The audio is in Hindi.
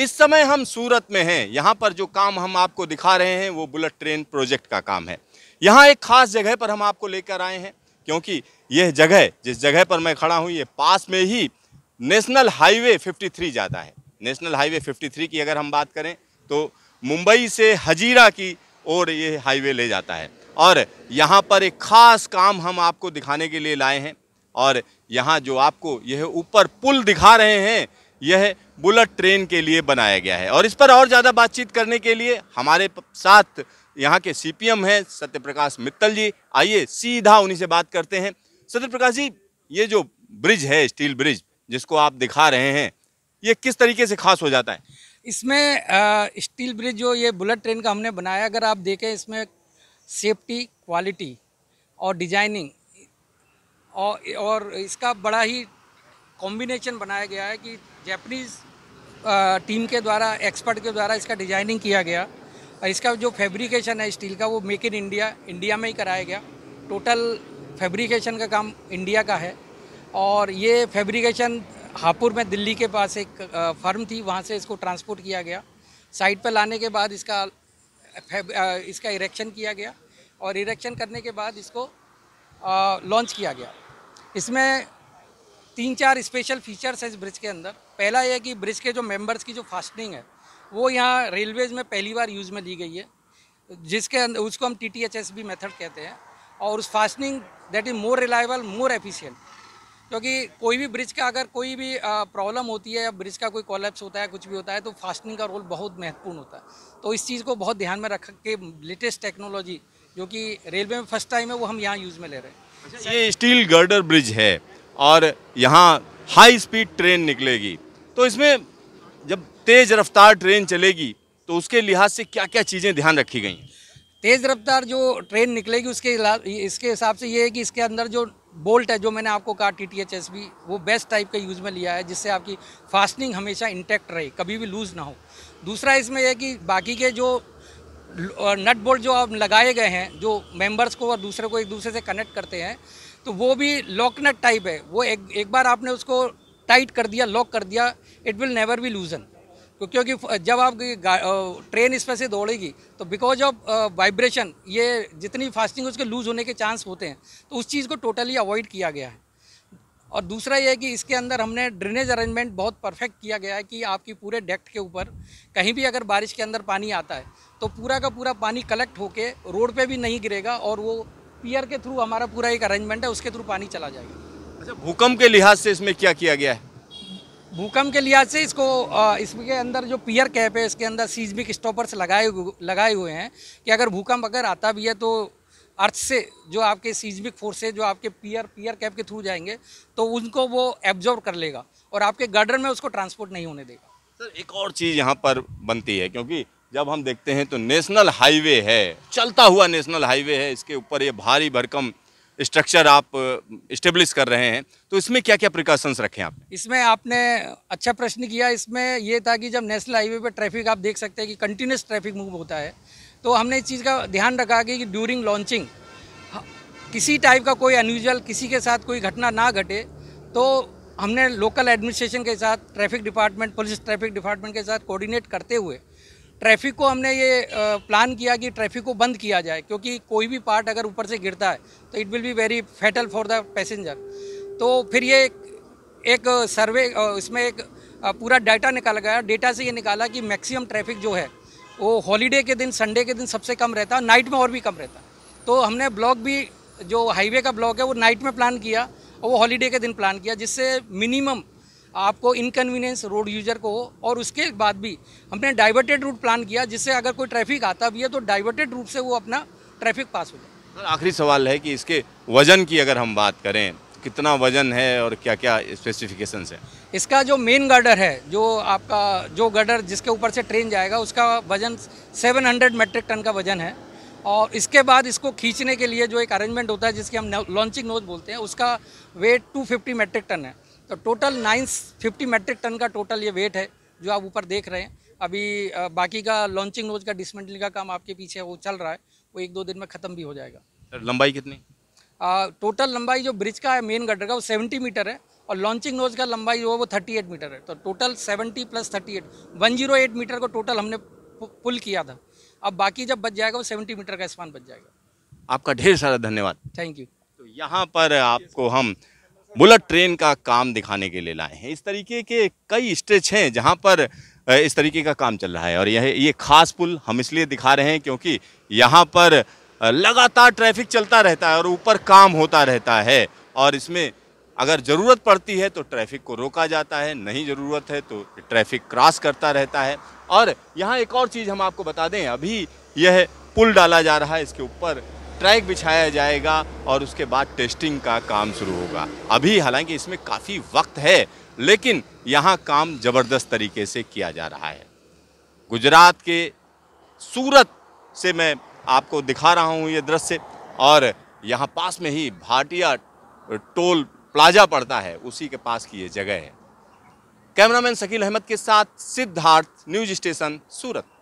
इस समय हम सूरत में हैं यहाँ पर जो काम हम आपको दिखा रहे हैं वो बुलेट ट्रेन प्रोजेक्ट का काम है यहाँ एक ख़ास जगह पर हम आपको लेकर आए हैं क्योंकि यह जगह जिस जगह पर मैं खड़ा हूँ ये पास में ही नेशनल हाईवे 53 जाता है नेशनल हाईवे 53 की अगर हम बात करें तो मुंबई से हजीरा की ओर ये हाईवे ले जाता है और यहाँ पर एक ख़ास काम हम आपको दिखाने के लिए लाए हैं और यहाँ जो आपको यह ऊपर पुल दिखा रहे हैं यह बुलेट ट्रेन के लिए बनाया गया है और इस पर और ज़्यादा बातचीत करने के लिए हमारे साथ यहाँ के सीपीएम हैं सत्यप्रकाश मित्तल जी आइए सीधा उन्हीं से बात करते हैं सत्यप्रकाश जी ये जो ब्रिज है स्टील ब्रिज जिसको आप दिखा रहे हैं ये किस तरीके से खास हो जाता है इसमें स्टील ब्रिज जो ये बुलेट ट्रेन का हमने बनाया अगर आप देखें इसमें सेफ्टी क्वालिटी और डिजाइनिंग और इसका बड़ा ही कॉम्बिनेशन बनाया गया है कि जैपनीज टीम uh, के द्वारा एक्सपर्ट के द्वारा इसका डिजाइनिंग किया गया और इसका जो फैब्रिकेशन है स्टील का वो मेक इन इंडिया इंडिया में ही कराया गया टोटल फैब्रिकेशन का काम इंडिया का है और ये फैब्रिकेशन हापुड़ में दिल्ली के पास एक फर्म uh, थी वहाँ से इसको ट्रांसपोर्ट किया गया साइट पर लाने के बाद इसका uh, इसका इरेक्शन किया गया और इरेक्शन करने के बाद इसको लॉन्च किया गया इसमें तीन चार स्पेशल फीचर्स है इस ब्रिज के अंदर पहला यह कि ब्रिज के जो मेंबर्स की जो फास्टनिंग है वो यहाँ रेलवेज़ में पहली बार यूज़ में ली गई है जिसके अंदर उसको हम T T H S B method कहते हैं और उस fastening that is more reliable more efficient क्योंकि कोई भी ब्रिज का अगर कोई भी प्रॉब्लम होती है या ब्रिज का कोई कॉलेप्स होता है कुछ भी होता है तो फास्टनिंग का रोल बहुत महत्वपूर्ण होता है तो इस चीज़ को बहुत ध्यान में रख के लेटेस्ट टेक्नोलॉजी जो कि रेलवे में फर्स्ट टाइम है वो हम यहाँ यूज़ में ले रहे हैं अच्छा, ये स्टील गर्डर ब्रिज है और यहाँ हाई स्पीड ट्रेन निकलेगी तो इसमें जब तेज़ रफ्तार ट्रेन चलेगी तो उसके लिहाज से क्या क्या चीज़ें ध्यान रखी गई तेज़ रफ्तार जो ट्रेन निकलेगी उसके इसके हिसाब से ये है कि इसके अंदर जो बोल्ट है जो मैंने आपको कहा T T H S B वो बेस्ट टाइप का यूज़ में लिया है जिससे आपकी फास्टनिंग हमेशा इंटैक्ट रहे कभी भी लूज़ ना हो दूसरा इसमें यह कि बाकी के जो नट बोल्ट जो अब लगाए गए हैं जो मेंबर्स को और दूसरे को एक दूसरे से कनेक्ट करते हैं तो वो भी लॉकनट टाइप है वो एक एक बार आपने उसको टाइट कर दिया लॉक कर दिया it will never be loosen क्योंकि जब आप ट्रेन इस पर से दौड़ेगी तो बिकॉज ऑफ वाइब्रेशन ये जितनी फास्टिंग उसके लूज़ होने के चांस होते हैं तो उस चीज़ को टोटली अवॉइड किया गया है और दूसरा ये है कि इसके अंदर हमने ड्रेनेज अरेंजमेंट बहुत परफेक्ट किया गया है कि आपकी पूरे डेक्ट के ऊपर कहीं भी अगर बारिश के अंदर पानी आता है तो पूरा का पूरा पानी कलेक्ट होके रोड पे भी नहीं गिरेगा और वो पियर के थ्रू हमारा पूरा एक अरेंजमेंट है उसके थ्रू पानी चला जाएगा अच्छा भूकंप के लिहाज से इसमें क्या किया गया है भूकंप के लिहाज से इसको इसके अंदर जो पियर कैप है इसके अंदर सीजमिक स्टॉपर्स लगाए लगाए हुए हैं कि अगर भूकंप अगर आता भी है तो अर्थ से जो आपके सीजमिक फोर्सेज जो आपके पियर पियर कैप के थ्रू जाएंगे तो उनको वो एब्जॉर्व कर लेगा और आपके गार्डन में उसको ट्रांसपोर्ट नहीं होने देगा सर एक और चीज़ यहाँ पर बनती है क्योंकि जब हम देखते हैं तो नेशनल हाईवे है चलता हुआ नेशनल हाईवे है इसके ऊपर ये भारी भरकम स्ट्रक्चर आप इस्टेब्लिश कर रहे हैं तो इसमें क्या क्या प्रिकॉशंस रखे आप इसमें आपने अच्छा प्रश्न किया इसमें यह था कि जब नेशनल हाईवे पर ट्रैफिक आप देख सकते हैं कि कंटिन्यूस ट्रैफिक मूव होता है तो हमने इस चीज़ का ध्यान रखा कि ड्यूरिंग लॉन्चिंग किसी टाइप का कोई अनयूजल किसी के साथ कोई घटना ना घटे तो हमने लोकल एडमिनिस्ट्रेशन के साथ traffic department police traffic department के साथ कोऑर्डिनेट करते हुए ट्रैफिक को हमने ये प्लान किया कि ट्रैफिक को बंद किया जाए क्योंकि कोई भी पार्ट अगर ऊपर से गिरता है तो it will be very fatal for the passenger तो फिर ये एक सर्वे इसमें एक पूरा डाटा निकाला गया डेटा से ये निकाला कि मैक्सिमम ट्रैफिक जो है वो हॉलीडे के दिन संडे के दिन सबसे कम रहता नाइट में और भी कम रहता तो हमने ब्लॉक भी जो हाईवे का ब्लॉक है वो नाइट में प्लान किया और वो हॉलीडे के दिन प्लान किया जिससे मिनिमम आपको इनकन्वीनियंस रोड यूजर को हो और उसके बाद भी हमने डाइवर्टेड रूट प्लान किया जिससे अगर कोई ट्रैफिक आता भी है तो डाइवर्टेड रूट से वो अपना ट्रैफिक पास हो जाए सर आखिरी सवाल है कि इसके वजन की अगर हम बात करें कितना वजन है और क्या क्या स्पेसिफिकेशन है इसका जो मेन गर्डर है जो आपका जो गर्डर जिसके ऊपर से ट्रेन जाएगा उसका वजन 700 मेट्रिक टन का वजन है और इसके बाद इसको खींचने के लिए जो एक अरेंजमेंट होता है जिसके हम लॉन्चिंग नोज बोलते हैं उसका वेट 250 मेट्रिक टन है तो total nine fifty metric ton का टोटल ये वेट है जो आप ऊपर देख रहे हैं अभी बाकी का लॉन्चिंग रोज का डिसमेंटलिंग का काम आपके पीछे वो चल रहा है वो एक दो दिन में ख़त्म भी हो जाएगा लंबाई कितनी आ, टोटल लंबाई जो ब्रिज का है मेन गड्ढर का वो सेवेंटी मीटर है और लॉन्चिंग नोज का लंबाई जो है वो थर्टी एट मीटर है तो total seventy plus thirty eight one zero eight metre को टोटल हमने पुल किया था अब बाकी जब बच जाएगा वो सेवेंटी मीटर का स्पान बच जाएगा आपका ढेर सारा धन्यवाद थैंक यू तो यहाँ पर आपको हम बुलेट ट्रेन का काम दिखाने के लिए लाए हैं इस तरीके के कई स्ट्रेच हैं जहां पर इस तरीके का काम चल रहा है और यह ये खास पुल हम इसलिए दिखा रहे हैं क्योंकि यहाँ पर लगातार ट्रैफिक चलता रहता है और ऊपर काम होता रहता है और इसमें अगर ज़रूरत पड़ती है तो ट्रैफिक को रोका जाता है नहीं ज़रूरत है तो ट्रैफिक क्रॉस करता रहता है और यहाँ एक और चीज़ हम आपको बता दें अभी यह पुल डाला जा रहा है इसके ऊपर ट्रैक बिछाया जाएगा और उसके बाद टेस्टिंग का काम शुरू होगा अभी हालांकि इसमें काफ़ी वक्त है लेकिन यहाँ काम ज़बरदस्त तरीके से किया जा रहा है गुजरात के सूरत से मैं आपको दिखा रहा हूँ ये दृश्य और यहाँ पास में ही भाटिया टोल प्लाजा पड़ता है उसी के पास की ये जगह है कैमरामैन शकील अहमद के साथ सिद्धार्थ न्यूज स्टेशन सूरत